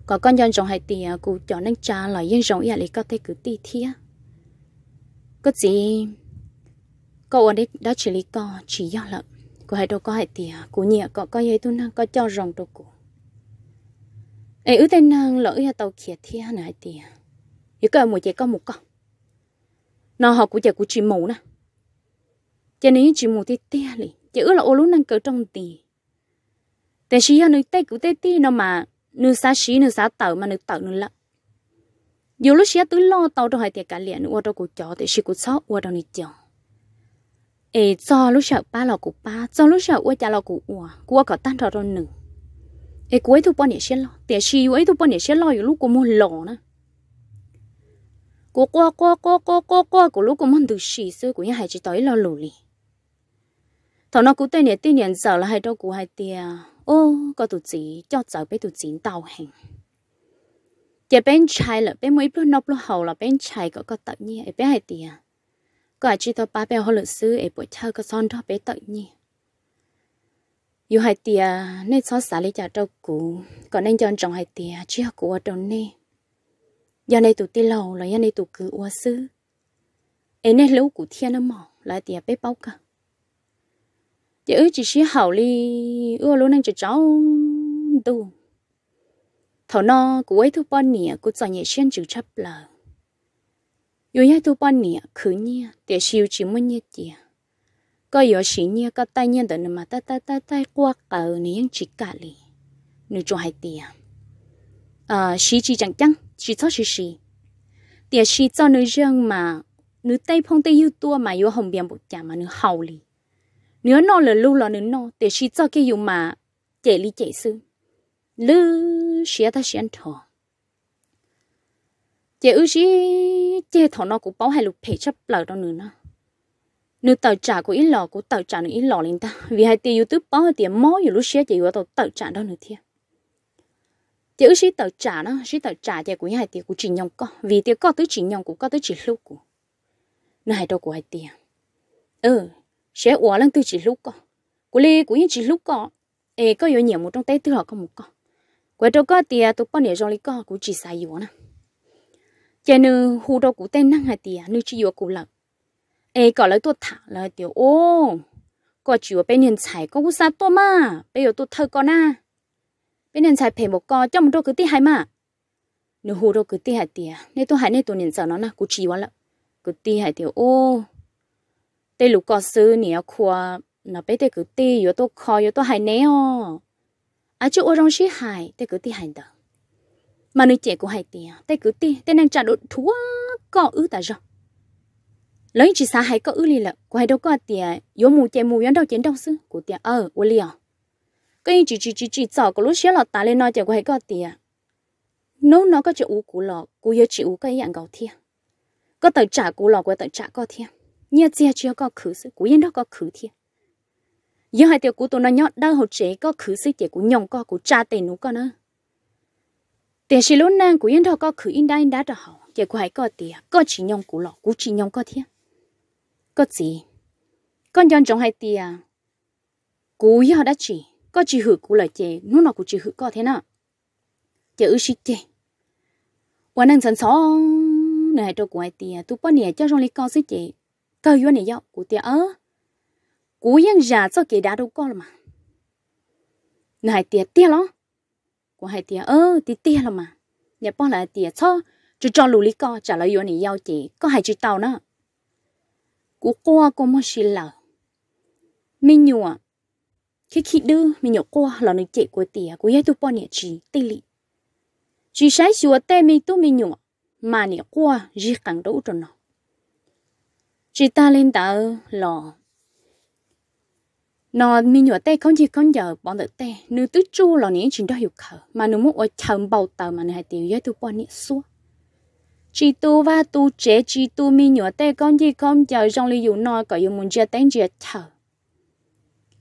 có con dân trong hai tia cô cho nên cha là dân trong nhà lý co thế cứ ti thia có gì có ở đấy đó chỉ lý co chỉ do lợi, cô hai đâu có hai tia cô nhẹ có có giấy tu năng có cho rồng đồ cô ấy ư tên năng ờ, lỡ nhà tàu kia thia này tia giờ cái một chị có một con nó họ của chị của chị mù nè cho nên chị mù thì tia lì chị ước là ô lú năng cỡ trong tì thế chị nữ tay của tê tì nó mà nữ xá xí nữ xá tàu mà nữ tàu nữ lắm dù lúc xía tứ lo tàu đâu hay tiệt cả liền nữa đâu của chó thì xí của sáu ua đâu nị chồng ê cho lúc sợ ba lò của ba cho lúc sợ ua cha lò của ua của có tan thọ rồi nừng ê cuối thu bọn nhỉ xí lo tiệt xí ấy thu bọn nhỉ xí lo dù lúc của mua lò nữa cô cô cô cô cô cô cô lúc của mình từ xì xôi của nhà hai chị tới lo lù lì thằng nó cứ tên này tên này giờ là hai đâu của hai tia ô có tụt gì cho giờ bé tụt gì tàu hành giờ bên trai là bên mấy bữa nóc lúc hậu là bên trai có có tự nhiên ở hai tia có ai chỉ ba bé họ luật sư ở buổi thơ có son đó bé tự nhiên yêu hai tia nên xóa xả lấy trả đâu cũ còn nên chọn chồng hai tia chỉ học của trong này giờ này tụt tì lầu là giờ này tụt cứ ua sư em này lâu cụ thiên nó mỏ là tiệt bé bao cả giờ ư chỉ xí hảo li ưa luôn anh chỉ cháu tu thọ nó cụ ấy thu bọn nè cụ chọn nhẹ xuyên chữ chấp là. yêu nhá thu bọn nè khứ nhẹ tiệt siêu chỉ muốn nhẹ tiệt có yếu xí nhẹ có tay nhẹ đó mà ta ta ta ta qua cờ nè chỉ cả li nữ cho hai tiệt ờ xí chỉ chẳng chăng chỉ cho xí xí tiệt xí cho nữ riêng mà nữ tây phong tây yêu tua mà yêu hồng biển bột chả mà nữ hầu lì nữ nó là lưu là nữ nó tiệt xí cho cái yêu mà chạy lì chạy sư lư xía ta xía thọ chạy ư xí chạy thọ nó cũng bảo hai lục phải chấp lời đó nữa nó nữ tàu trả của ít lò của tàu trả nữ ít lò lên ta vì hai tiền youtube báo hai tiền mó rồi lúc xía chạy vào tàu tàu trả đó nữa thiệt thì ở sĩ tờ trả nó sĩ tờ trả thì cũng hay thì của chị nhông có vì thì có tới chị nhông cũng có tới chị lúc cũng nó hay đâu cũng hay tiền ừ sẽ uống lên từ chị lúc có của lê của những chị lúc có ê có nhiều nhiều một trong tay tư họ có một con quay đâu có thì tụi con để rồi có của chị sai uống nè giờ nữ hù đâu cũng tên năng hay tiền nữ chị uống của lợn ê có lấy tôi thả lời tiểu ô có chịu bên hiện xài có cũng sao tôi mà bây giờ tôi thơ con à bên nên xài phải một co trong đôi cứ ti hai mà nếu hồ đôi cứ ti hai tìa nên tôi hại nên tôi nhận sợ nó nè, cứ chỉ quá lắm cứ ti hai tìa ô tê lục co sư nè khoa nó bé tê cứ ti, yếu tôi khó yếu tôi hại nè ô à chú ô rong xí hại tê cứ ti hai đó mà nữ trẻ của hai tìa tê cứ ti, tê đang trả độ thua co ư ta rồi lấy chỉ sa hai có ư lì lợ của hai đôi có tìa yếu mù chè mù yếu đâu chiến đâu sư của tìa ờ ô lì à cái chỉ chỉ chỉ chỉ sợ có lúc xíu là ta lên nói chuyện cô hay có tiền nếu nó có chữ u cú lọ cú yêu chỉ u cái dạng gạo thiên có tờ trả cú lọ của tờ trả có thiên nhớ chia chưa có khứ sự cú yên đó có khứ thiên giờ hai tiểu cú tụi nó nhót đau hậu chế có khứ sự chỉ cú nhong có cú trả tiền nó con nữa tiền xí lúc nang cú yên đó có khứ yên đa in đá đó hậu chỉ cú hay có tiền có chỉ nhong cú lọ cú chỉ nhong có thiên có gì con dân chống hai tiệt cú yêu đã chỉ có chỉ hử cũng là chè nó nó cũng chỉ hử có thế nào chè ư xí chè quan năng sẵn sàng nè cho của tiền tu bao nè cho rong lý con xí chè cơ yếu này dạo của tiền ớ cú yên già cho kì đã đâu con mà nè tiền tiền lắm à? của hai tiền ớ tiền tiền à? là mà nè bao lại tiền cho chú cho lù lý con trả lời yếu này dạo chè có hai chữ tàu nữa cú qua cô mất xí lợ mình nhua à? khi khi đưa mình nhổ qua là nó chạy của tỉa của yết tu bao nhiêu chị tê lị chỉ sáng sủa tê mi tu mình nhổ mà nhổ qua chỉ càng đủ cho nó chị ta lên tàu lò nó mình nhổ tê không chỉ con giờ bọn đỡ tê nữ tứ chu lò nãy chị đã hiểu khờ mà nữ muốn ở chầm bầu tờ mà này tiểu yết tu bao nhiêu xua chị tu và tu chế chị tu mình nhổ tê con gì con giờ trong lý dụ nói có yêu muốn chia tán chia thở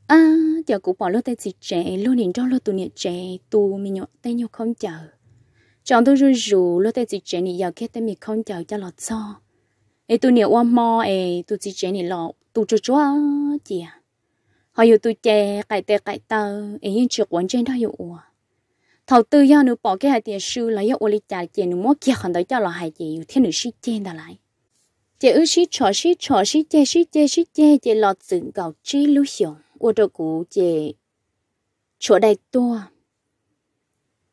à giờ cũng bỏ lỡ tay chị trẻ luôn nhìn cho lỡ tụi nhẹ trẻ tu mình nhọ tay nhau không chờ chọn tôi rủ rủ lỡ tay chị trẻ nhị giờ kia tay mình không chờ cho lọt so ê tụi nhẹ qua mò ê tụi chị trẻ nhị lọ tụi cho chúa chị à họ yêu tụi trẻ cải tè cải tờ ê yên chưa quấn trên đó yêu thầu tư yêu nữ bỏ cái hai tiền sư là yêu ô lý trả tiền nữ mua kia hẳn tới cho lọ hai chị yêu thiên nữ sĩ trên đó lại chị ư sĩ chó sĩ chó sĩ chê sĩ chê sĩ chê chị lọt dựng cầu trí lưu xuống 我这古姐，chỗ đây tua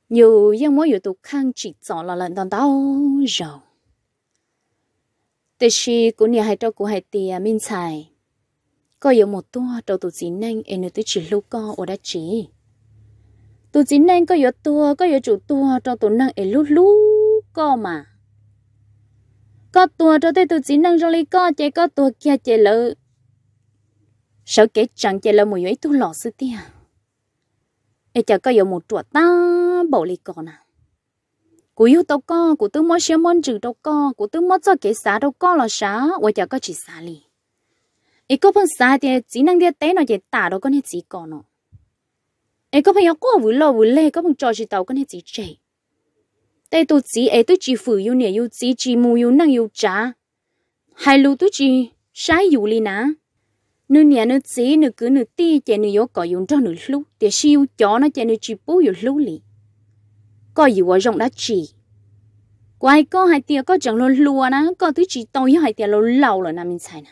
nhiều dân mỗi yếu tố khăn chỉ chọn là lần đòn đau rồi tê chi nhà hai trâu của hai tia minh xài có yếu một tua trâu tụ chín nhanh em lúc co ở đã chỉ tụ chín nhanh có yếu tua có yếu chủ tua trâu tụ năng em lúc co mà có tua trâu tê tụ chín nhanh rồi co chế có tua kia chế lợi sợ kể chẳng chỉ là một yếu tố lọ sư tia ấy à. chả có một chuột ta bảo lì còn nào, cú yếu tao co cú tứ mất xem món trừ tao co cú tứ mất cho kể xá tao co là xá ấy chả có chỉ xá lì ấy có phần xá thì chỉ năng địa tế nó chỉ tả đâu có nên chỉ còn nó ấy có phần yếu có vui lo vui lê có phần trò chỉ tao có nên chỉ chạy tê tôi chỉ ấy tôi chỉ phủ yêu nè yêu chỉ chỉ mù yêu năng yêu trả hai lú tôi chỉ sai yêu lì nà nữ nhà nữ chỉ nữ cứ nữ ti chạy nữ yếu có dùng cho nữ lúc để siêu chó nó chạy nữ chỉ bố yếu lúc lì có gì ở rộng đã chỉ quay có hai tia có chẳng lo lùa nè có thứ chỉ tôi hai tia lo lâu rồi nằm mình xài nè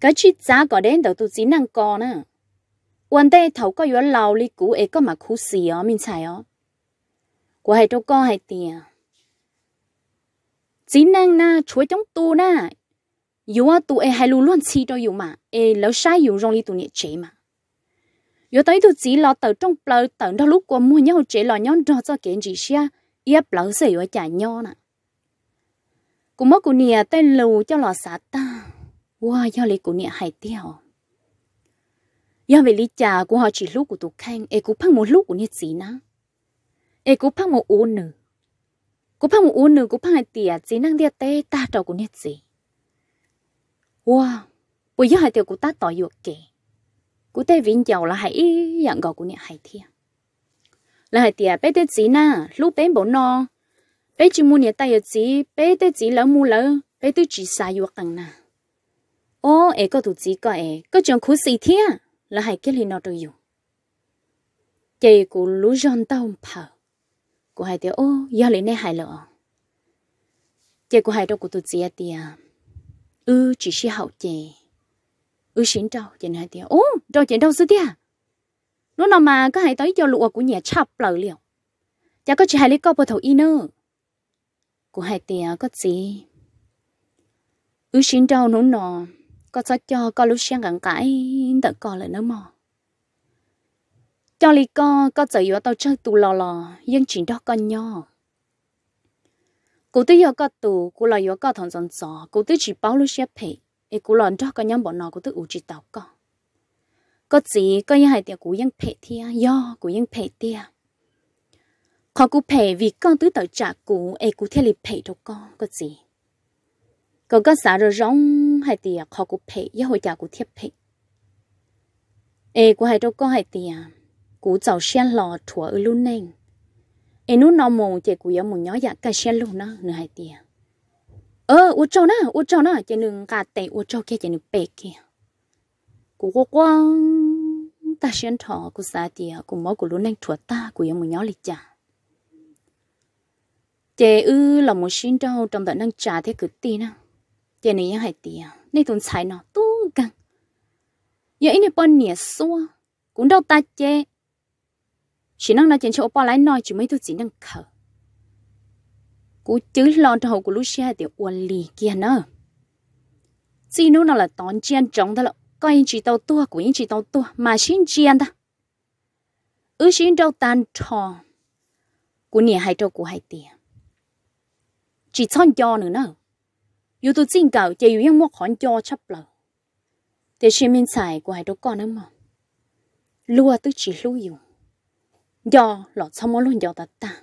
cái chỉ giá có đến đầu tôi chỉ năng co nè quan đây thầu có yếu lâu lì cũ ấy có mà khu xì ó mình xài ó quay hai trâu co hai tia chỉ năng na chuối chống tu na yếu à tụ e hai lu luôn chi đâu yếu mà e lỡ sai yếu rong li tụ nhẹ chế mà yếu tới tụ chỉ lo tờ trong bờ tờ đó lúc qua mua nhau chế lo nhau đó cho kiện gì xia yếp lỡ sẽ yếu chả nhau nè cũng mất của nia tên lù cho lo xả ta qua do lý của nia hải tiêu do về lý trà của họ chỉ lúc của tụ khang e cũng phăng một lúc của nè chỉ nè e cũng phăng một uốn nữa cũng phăng một uốn nữa cũng phăng hai tia chỉ năng tia tê ta trâu của nè chỉ 哇，我一系条古搭袋药嘅，古搭 vinch dầu là hãy dạng gò của nhà hãy thiệt là hãy tiệt bé tê chỉ na lúc bé bổ no bé chỉ mua nhà tay chỉ bé tê chỉ lỡ mua lỡ bé tê chỉ xài yêu cần na ô ế có thủ chỉ có có chồng khú xì thiệt là hãy kết liên nó được yêu chị của lũ tao phở của hãy tiệt ô giờ lấy nè hãy lỡ chị của hãy đâu của thủ chỉ tiệt ừ chỉ xí hậu chị ừ xin trâu chị hai tiền ô trâu chị đâu xứ tiền nó nào mà có hai tới cho lụa của nhà chập lời liệu chả có chị hai lấy câu bờ thầu y nữa của hai tiền có gì ừ xin trâu nó nọ có cho cho có lúc xem gắn cãi đợi co lại nữa mò cho lý co có giờ yếu tao chơi tù lò lò nhưng chỉ đó con nhỏ cô tự yêu có tù cô là yêu có thằng dân sọ cô tự chỉ bảo lúc xếp phe, ấy cô là cho cái nhóm bọn nó cô tự u chỉ tao có có gì có như hai tiệc cô ยัง phê thia vẫn phe thia khó cô phe vì con tự tạo trả cô ấy cô theo lì phe cho con có gì cô có xã rồi rong hai tiệc khó cô phe do hồi trả cô thiếp phe, ấy cô hai đâu có hai tiệc cô cháu xe lò thua luôn nè em nó nằm mồm chị cũng giống một nhỏ dạ cái xe luôn đó nửa hai tiền ơ u trâu nè u trâu nè chị nương cả tệ u trâu kia chị nương bẹ kia cú có quá ta xuyên thọ cú xa tiền cũng máu cũng luôn đang chuột ta cũng giống một nhỏ lịch trả chị ư là một xin đâu trong tận đang trả thế cứ tiền nè chị này hai tiền này tồn sai nó tu căng giờ anh này bọn nhẹ xua cũng đâu ta chê chỉ năng nói chuyện cho ba lái nói chỉ mấy thứ chỉ năng khờ cú chứ lo cho hậu của Lucia thì uẩn lì kia nữa chỉ nó là tón chiên trống đó là coi anh chị tàu tua của anh chị tàu tua mà xin chiên ta ứ xin đâu tan tròn cú nhẹ hai trâu của hai tiền chỉ chọn cho nữa nữa dù tôi xin cầu chỉ dù những một khoản cho chấp lời để xem mình xài của hai đứa con nữa mà lúa tôi chỉ lúa dùng giờ lọ xong mô luôn giờ tạt ta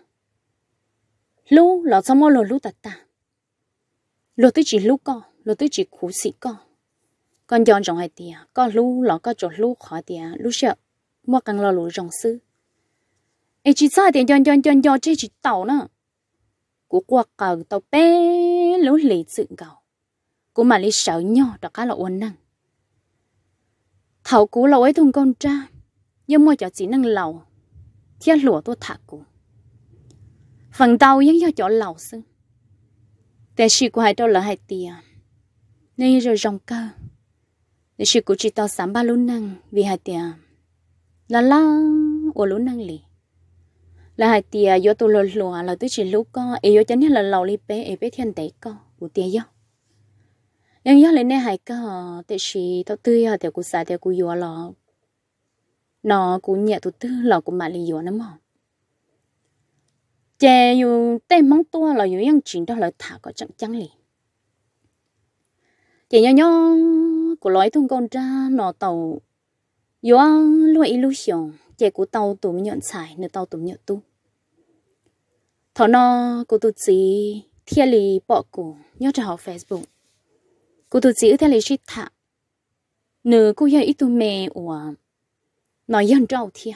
lú lọ xong mô luôn lú tạt ta lú tới chỉ lú co lú tới chỉ khú sĩ co con giờ rồng hay tiệt có lú lọ có chỗ lú khỏi tiệt lú sợ mua càng lọ lú rồng sư ấy chỉ sai tiệt giờ giờ giờ giờ chơi chỉ tàu nữa của qua cầu tàu bé lú lì sự cầu của mà lì sợ nhau đó cá lọ uốn năng thầu cú lọ ấy thùng con tra nhưng mua cho chỉ năng lầu chia lụa tôi thả cụ phần đầu những do chỗ lầu xứ แต่ชีกูให้ตัวละให้เตียนี่จะรองก็นี่ชีกูจีตัวสามบ้าลุ้นนั่งวิให้เตียละละโอลุ้นนั่งลีละให้เตียยตัวหลัวเราตัวจีลูกก็เอโยจะเนี่ยละเราลีเป้เอเป้เทียนเตก็บุเตียยยังยอเลยเนี่ยให้ก็แต่ชีตัวเตียเดี๋ยวกูสาเดี๋ยวกูยัวหรอ nó cũng nhẹ tụt tư là cũng mà lý yếu lắm mà chè dù tay mong tua là dù yên chuyện đó là thả có chẳng chẳng lì chè nhỏ nhỏ của lối thùng con ra nó tàu dù lối illusion chè của tàu tụm nhận xài nửa tàu tụm nhận tu thọ nó cô tụt gì thia lì bỏ cổ nhớ cho họ facebook cô tụt gì thia lì shit thả nửa cô giờ ít tu mẹ của nó yên trâu thiên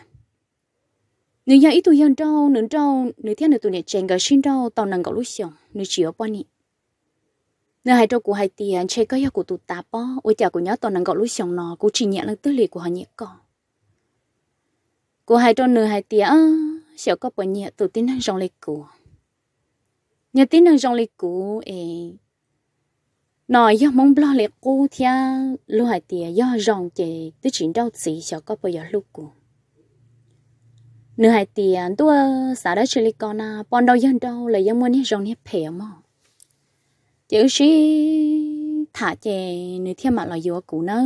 nếu nhà ít tuổi yên trâu nửa trâu nửa thiên nửa tuổi này chèn cái xin trâu tàu nàng gạo lúa xiong nửa chiều bao nhị nửa hai trâu của hai tiền chơi cái nhà của tụt tạp bó ôi chả của nhớ tàu nàng gạo lúa xiong nó cũng chỉ nhẹ lên tư liệu của họ nhẹ cỏ của hai trâu nửa hai tiền sẽ có bao nhiêu tụt tin nàng rong lê cũ nhà tin nàng rong lê cũ ấy nói do mong lo lệ cô thia lu hai tia do rong chè tư chuyện đâu chỉ cho có bây giờ lúc cô nửa hai tia tua xã đó chơi con à bọn đâu dân đâu là dân muốn hết rong hết phe mà chữ sĩ thả chè nửa thiên mà lo dừa cũ nữa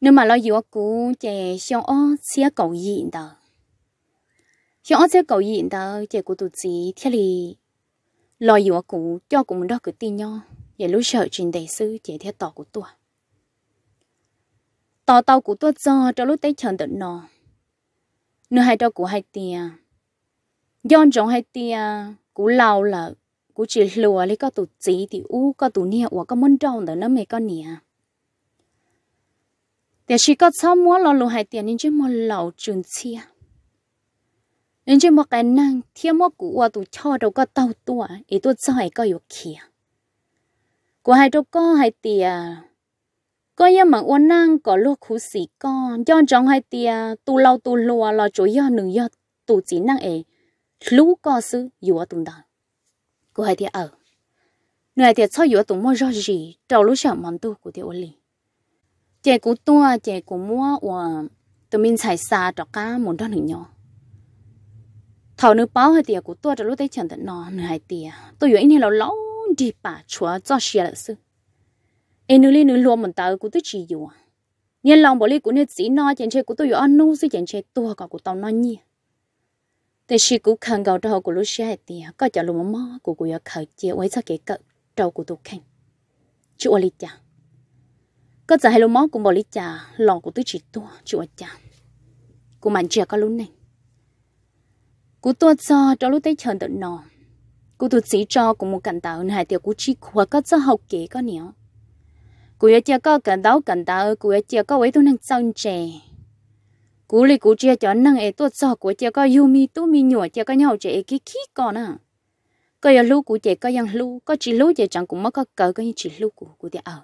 nửa mà lo dừa cũ chè xong ó xia cầu diện đó xong ó xia cầu diện đó chè của tụi chị thiên lì lo dù cũ cho cũng đó cứ tin nho, vậy lúc sợ trình đầy sư chỉ theo tỏ của tôi tỏ tao của tôi do cho lúc tới chờ đợi nó nữa hai đó của hai tia dọn trong hai tia cú lao là cú chỉ lùa lấy có tụ chỉ thì u có tụ nia u có muốn trong đó nó mày có nia để chỉ có sao muốn lo lùa hai tiền nên chứ muốn lầu trường chia nên chỉ một cái năng thiên một cũ qua tụ cho đâu có tàu tua ý tôi sao có yêu kia của hai đâu có hai tia có nhà mà uốn năng có lúc khu sĩ có do trong hai tia tu lâu tu lùa là chủ yếu nương yếu tu chỉ năng ấy lú có sự yếu tụng đó của hai tia ở người tia cho yếu tụng mua gì trâu lú sợ món tu của tia ôn lì chè tua chè cú mua và tụi mình xài xa cho cá muốn đó nữa thảo nữ báo hơi tiệc của tôi rồi lúc đấy chẳng thể nó nửa hai tiệc tôi vừa anh lâu lâu đi bà chúa cho xia là sư em nữ liên nữ luôn mình tao của tôi chỉ dù à. nhân lòng bỏ lý của nên sĩ no chẳng chơi của tôi vừa ăn nu sư chẳng chơi tôi có của tao nói nhi thế sĩ cũng khăn gạo đầu của lúc xe hai tiệc có chả lúc mỏ của của giờ khởi chia quấy sao kể cận trâu của tôi khen chú ở lý chả có chả hai lúc mỏ của bỏ lý chả lòng của tôi chỉ tôi chú ở chả của mình chả có lúc này cú tua cho cho lúc tới chọn tận nọ cú tụt sĩ cho cũng một cảnh tạo hai tiểu cú chỉ qua có cho học kế có nhiều cú ấy chưa có cảnh tạo cảnh tạo cú ấy chưa có ấy tôi năng sân trẻ cú lấy cú chưa cho năng ấy tua cho cú chưa có yêu mi tu mi nhủa chưa có nhau trẻ cái khí còn à có giờ lú cú trẻ có yang lú có chỉ lú trẻ chẳng cũng mất có cỡ có chỉ lú cú cú thì ở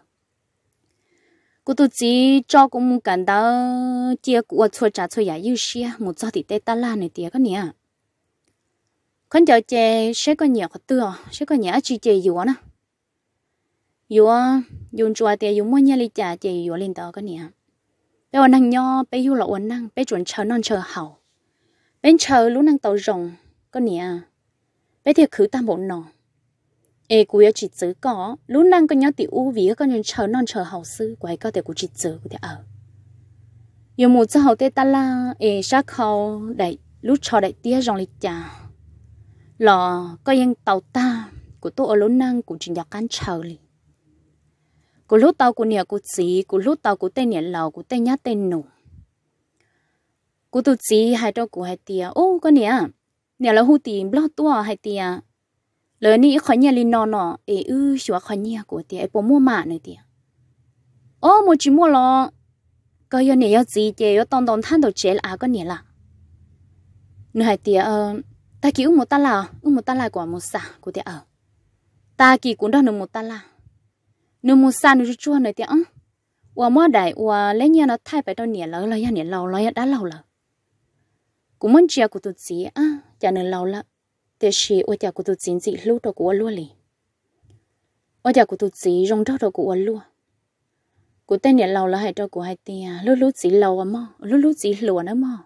cú tôi chỉ cho cũng một cảnh đó chia ở chua trà chua giả yêu xia một cho thì tê ta la này tía có nè con cháu chè sẽ có nhiều khó tựa sẽ có nhiều chi chè yếu nữa yếu dùng chùa thì dùng mua nhà lì trả chè yếu lên đó con nè bây giờ năng nho bây giờ là uốn năng bây chuẩn chờ non chờ hậu bên chờ lúc năng tàu rồng con nè bây giờ khử tam bộ nọ ê cú chỉ chữ có lúc năng con nhớ tiểu u vì con nhân chờ non chờ hậu sư quay có thể cú chỉ chữ của thể ở dùng một giờ hậu tê ta la ê sắc hậu đại lúc chờ đại tia rồng lì trả lò coi yên tàu ta của tôi ở lỗ năng của trình nhạc cán chờ lì của lúc tàu của nhà của chị của lúc tàu của tên nhà lầu của tên nhát tên nổ của tụi chị hai trâu của hai tia ô con nhà nhà là hú tìm lo tua hai tia lỡ ní khỏi nhà lì nọ nọ ế ư xóa khỏi nhà của tia ế bố mua mạ này tia ô một chỉ mua lò có yên nhà gì chè có tông tông than đầu chế à con nhà là nửa hai tia ơ ờ, ta kì ung một ta là ung một ta là của một xã của tiệm ở ta kỳ cũng đó nửa một ta là nửa một xã nửa chua nửa tiệm ủa mua đại ủa lấy nhau nó thay phải đâu nhỉ lỡ lấy nhà nhẹ lâu lấy đã lâu rồi. cũng muốn chia của tụt gì á chả nửa lâu lỡ thế chỉ ủa chả của tụt gì gì lưu đó của luôn liền. ủa chả của tụt gì rong đó đó của luôn của tên nhỉ lâu là hai đó của hai tia lúc lúc gì lâu à mò lúc lúc gì lùa nữa mò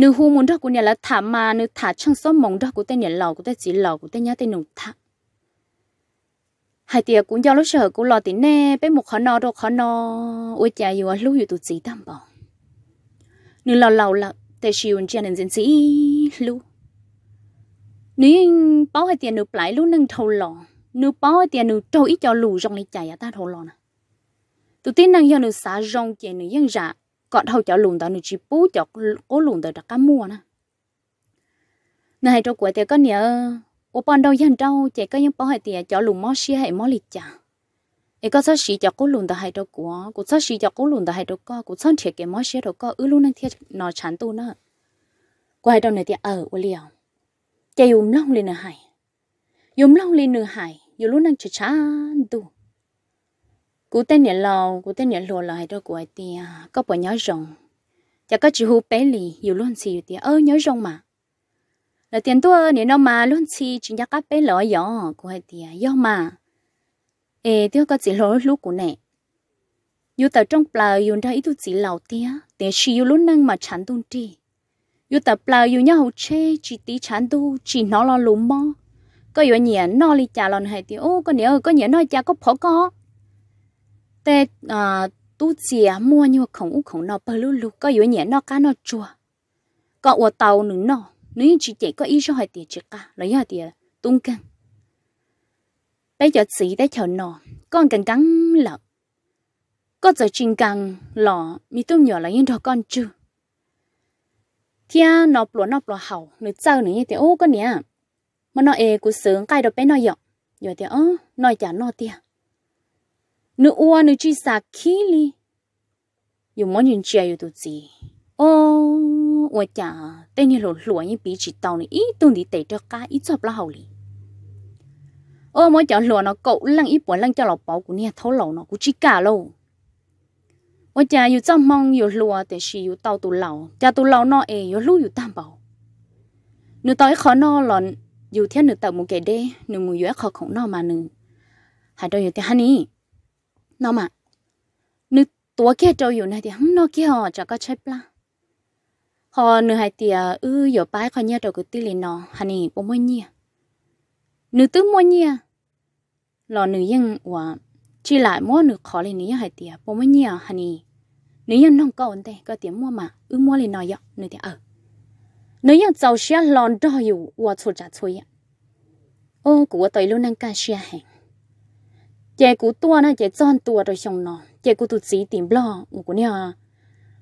nếu hu muốn đó của nhà là thả mà nếu thả trong số mong đó của tên nhà lò của tên chỉ lò của tên nhà tên nụ thả hai tiệc cũng do lúc sợ của lò tí nè bé một khó no đâu khó no ôi cha yêu lưu yêu tụi chỉ tam bỏ nếu lò lò là tê chiều chia nên dân sĩ lưu nếu báo hai tiệc nếu lại lưu nâng thầu lò nếu báo hai tiệc nếu trâu ít cho lù rong này chạy à ta thầu lò nè tụi tin năng cho nếu xả rong chạy nếu dân dạ còn hậu cho lùn đó nó chỉ bú cho cố lùn đó đã cá mua nè này trong cuối thì có nhớ ô bọn đâu dân đâu chạy có những bỏ hệ tiền cho lùn mò xí hệ mò lịch chả ấy có sao xí cho cố lùn đó hay đâu của cũng sao xí cho cố lùn đó hay đâu có cũng sao thiệt cái mò xí đâu có ư luôn nên thiệt nó chán tu nữa quay đâu này thì ở ô liều chạy dùng long lên nữa hải dùng long lên nữa hải dù luôn năng chỉ chán tu cú tên nhẹ lò cú tên nhẹ lùa lại đâu của tia có bỏ nhớ rồng chả có chữ hú bé lì dù luôn xì dù tia ơ nhớ rồng mà là tiền tua nếu nó mà luôn xì chỉ nhắc các bé lò gió của hai tia gió mà ê tiêu có chỉ lò lúc của nè dù tao trong plà dù ra ít tu chỉ lò tia tia xì dù luôn năng mà chán tung đi dù tao plà dù nhau chê chỉ tí chán tu chỉ nó lo lúm mò có dù nhẹ nó li chả lon hai tia ô có nhớ có nhớ nó chả có phó có tê à ờ, tu chia mua như không u không nó bơ lu lu có yếu nhẹ nó cá nó chua có ua tàu nữa nó nếu chỉ chỉ có ý cho hỏi tiền chỉ cả lấy hỏi tiền tung căng bây giờ chỉ để chờ nó con cần gắng lợ có giờ chinh căng lọ mi tôm nhỏ là yên đó con chưa thia nó lúa nó lúa hậu nửa sau nửa như thế ô con nhỉ mà nó e của sướng cái đó bé nó dọc giờ thì ơ nó chả nó tiền nữ ua nữ chi sa khí li dù mỗi nhìn chia dù tụt gì ô ua chả tên như lột lụa như bị chỉ tao này ít tuần đi tệ cho cá ít cho là hậu li ô mỗi chọn lụa nó cậu lăng ít buồn lăng cho lọc bảo của nia thấu lẩu nó của chỉ cả lâu ua chả dù trong mong dù lụa để chỉ dù tao tụ lão, cha tụ lão nó ê dù lú dù tam bảo nữ ấy khó no lòn dù thiên nữ tao một cái đây, nữ mùi yếu khó khổ no mà nữ hãy đôi dù thế hả nó mà nữ tua kia trâu dù này thì không nó kia họ cho có chơi la họ nữ hai tia ư giờ bái khỏi nhà trâu cứ tì lên nó hà nì bố mua nhia nữ tứ mua nhia lò nữ yên và chỉ lại mua nữ khó lên nữ hai tia bố mua nhia hà nì nữ yên nông cầu ổn tê có tiếng mua mà ư mua lên nó dọc nữ tia ờ nữ yên giàu xe lòn đo dù và chua chả chua yên ô của tôi luôn đang ca xe hàng chè cú tua na chè tròn tua rồi xong nó chè cú tụt xí tìm lo ngủ của nha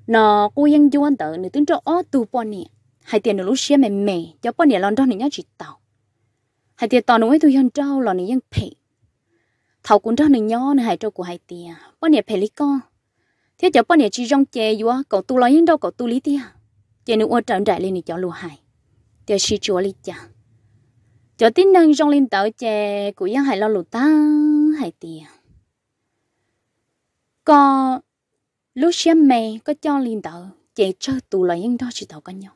nó cô yên duan tớ nữ tính cho ó tu bọn nè hai tiền nữ lúc xia mềm mềm cho bọn nè lon đó nè nhá chỉ tàu hai tiền tàu nó ấy tu yên trâu lon nè yên phê thầu cũng trâu nè nhó nè hai trâu của hai tiền bọn nè phê lý con thế cho bọn nè chỉ rong chè vua cậu tu lo yên đâu cậu tu lý tiền chè nữ ô trợn đại lên nè cho lùa hai tiền chỉ chúa lý cha cho tin năng rong lên tàu chè của yên hai lo lụt ta hay tiền. 係啲啊，個 Lucia 咪個教練導姐姐讀了應多是導跟 nhau，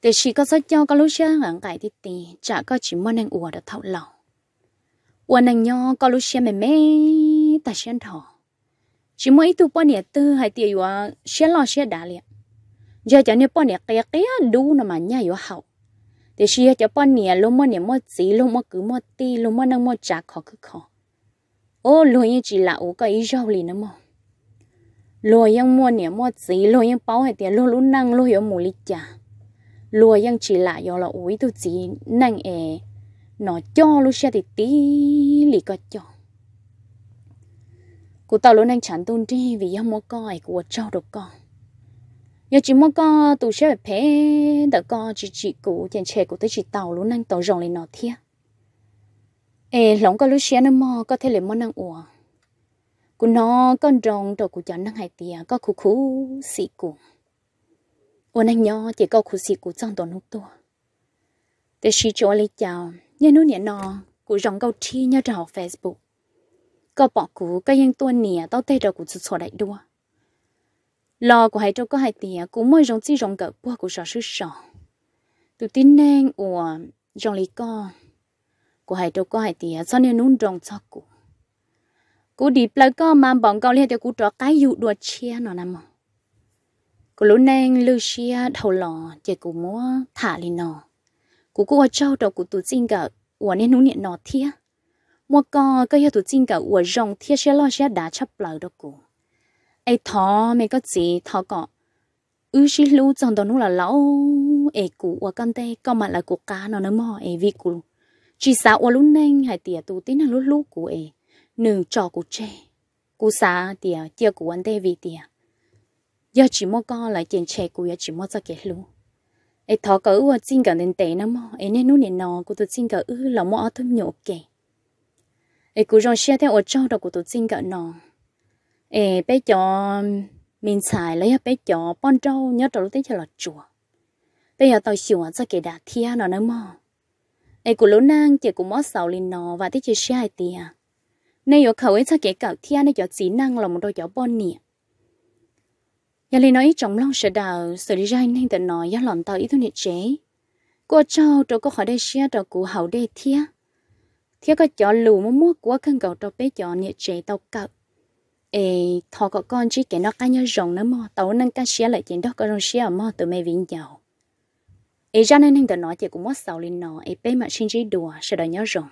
但是個在教個 Lucia 硬解啲啲，就個只冇能我的頭腦，我能 nhau 個 Lucia 咪咪大聲頭，chỉ ít tu bao nhiêu tư hay tiền yêu sẽ lo sẽ đã liền, giờ chẳng như bao nhiêu cái cái đủ nó mà nhà yêu hậu thì chỉ cho bọn nè lúc mà nè mà gì lúc mà cứ mà ti lúc mà năng mà trả khó cứ khó ô lúc như chỉ là ô cái ý rau lì nó mà lúc yang mua nè mà gì lúc yang bảo hệ tiền lúc lúc năng lúc yang mua lì chả lúc yang chỉ là do là ôi tôi chỉ năng ề nó cho lúc xe thì tí lì có cho cụ tao lúc năng chẳng tôn đi vì yang mua coi của trâu được con giờ chỉ mong có tụ sẽ phải phê đỡ con chỉ chỉ cũ tiền chè của tôi chỉ tàu luôn năng tàu rồng lên nọ thia ê lỏng có lúc xé nó mò có thể lấy món năng uổng của nó con rồng đồ của chọn năng hai tia có khu khu xì cụ ôn năng nhỏ chỉ có khu xì cụ trong tổ nút tua để xì cho lấy chào nhớ nút nhẹ nọ của rồng câu chi nhớ trò facebook có bỏ cụ cái yên tuần nè tao tay đồ của sự sổ đại đua lo của hai trâu có hai tía cũng mới rong chi rong cỡ qua của sở sư sở từ tin nên của rong lý co của hai trâu có hai tía cho nên nún rong cho cụ cụ đi plơ co mà bọn con liên theo cụ trọ cái dụ đùa chia nó nằm cụ lúc nên lưu chia đầu lò chỉ cụ múa thả lên nó cụ cụ ở trâu đầu cụ tự tin cỡ của nên nún niệm nó thia mua co cái tự tin cỡ của rong thia sẽ lo sẽ đá chấp lờ đó cụ ai thọ mẹ có gì thọ có ư chỉ lưu chọn đó nó là lão ai cụ và con tê con mà là cụ cá nó nó mò ai vi cụ chỉ sợ và lúc nãy hai tiệt tụ tí năng lúc lúc cụ ai nương trò cụ chê cụ xa tiệt tiệt của anh tê vì tiệt giờ chỉ mua con lại tiền chè cụ giờ chỉ mua cho cái lưu ai thọ có ư và xin cả đến tệ nó mò ai nên nút nên nọ cụ tụ xin cả ư là mò thâm nhộ kề ai cụ rong xe theo ở trong đó cụ tụ xin cả nọ ê bé cho mình xài lấy bé cho bon trâu nhớ trâu tới cho lọt chùa bây giờ tao chùa cho kể đã thia nó nữa mà ê của lũ năng chỉ cũng mót sầu lên nó và tới chơi sai tia à. nay ở khẩu ấy cho kể cậu thia nó cho chỉ năng là một đôi chó bon nè giờ lên nói trong lòng sợ đào sợ đi ra nên tự nói do lòng tao ý thôi nè chế cô trâu trâu có khỏi đây xe trâu cụ hậu đây thia thia có chó lù mua mua của cân cầu trâu bé chó nè chế tao cậu ê thọ có con chỉ kể nó cá nhớ rồng nó mò tàu nâng cá xía lại trên đó có rồng ở mò từ mấy viên giàu ê ra nên anh tự nói chị cũng mất sầu lên nó ê bé mà xin chỉ đùa sẽ đòi nhớ rồng